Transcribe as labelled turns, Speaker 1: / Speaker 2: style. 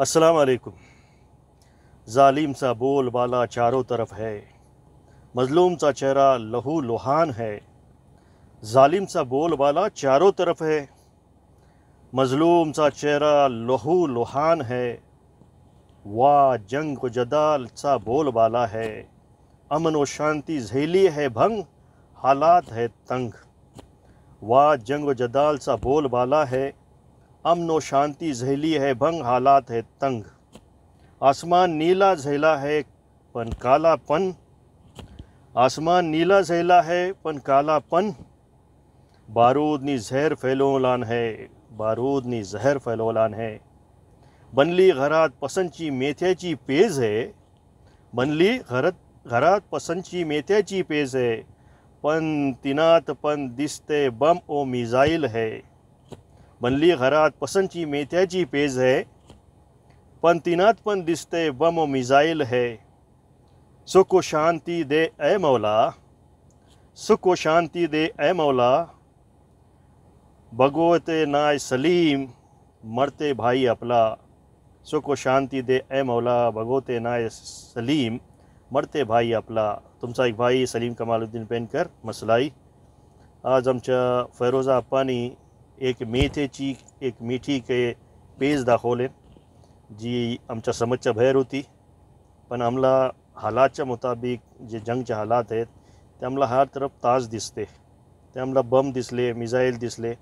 Speaker 1: अस्सलाम वालेकुम जालिम सा बोल बाला चारों तरफ है मज़लूम सा चेहरा लहू लुहान है जालिम सा बोल बाला चारों तरफ है मज़लूम सा चेहरा लहू लुहान है वाह जंग को जदाल सा बोल बाला है अमन व शांति झेली है भंग हालात है तंग वाह जंग व जदाल सा बोल बाला है अमन व शांति जहली है भंग हालात है तंग आसमान नीला जहला है पन काला पन आसमान नीला जहला है पन काला पन बारूद नी जहर फैलोलान है बारूद नी जहर फैलोलान है बनली घरात पसंची मेथ्याची पेज है बनली घरत घरात पसंची मेथ्याची पेज है पन तिनात पन दिसते बम ओ मिजाइल है बनली घरात पसंतची मेथ्याची पेज है पण तिनात पण दिसते बम मिझाईल है सुख शांती दे ऐ मौला सुख शांती दे ऐ मौला भगवते नाय सलीम मरते भाई अपला सुख शांति दे ऐ मौला भगवते नाय सलीम मरते भाई अपला तुमचा एक भाई सलीम कमालुद्दीन पेनकर मसलाई आज आमच्या फैरोजा आप्पानी एक मेथेची एक मिठी के पेज दाखवले जी आमच्या समजच्या भैर होती पण आम्हाला हालातच्या मुताबिक जे जंगच्या हालात आहेत ते आम्हाला हर तरफ ताज दिसते ते आम्हाला बम दिसले मिझाईल दिसले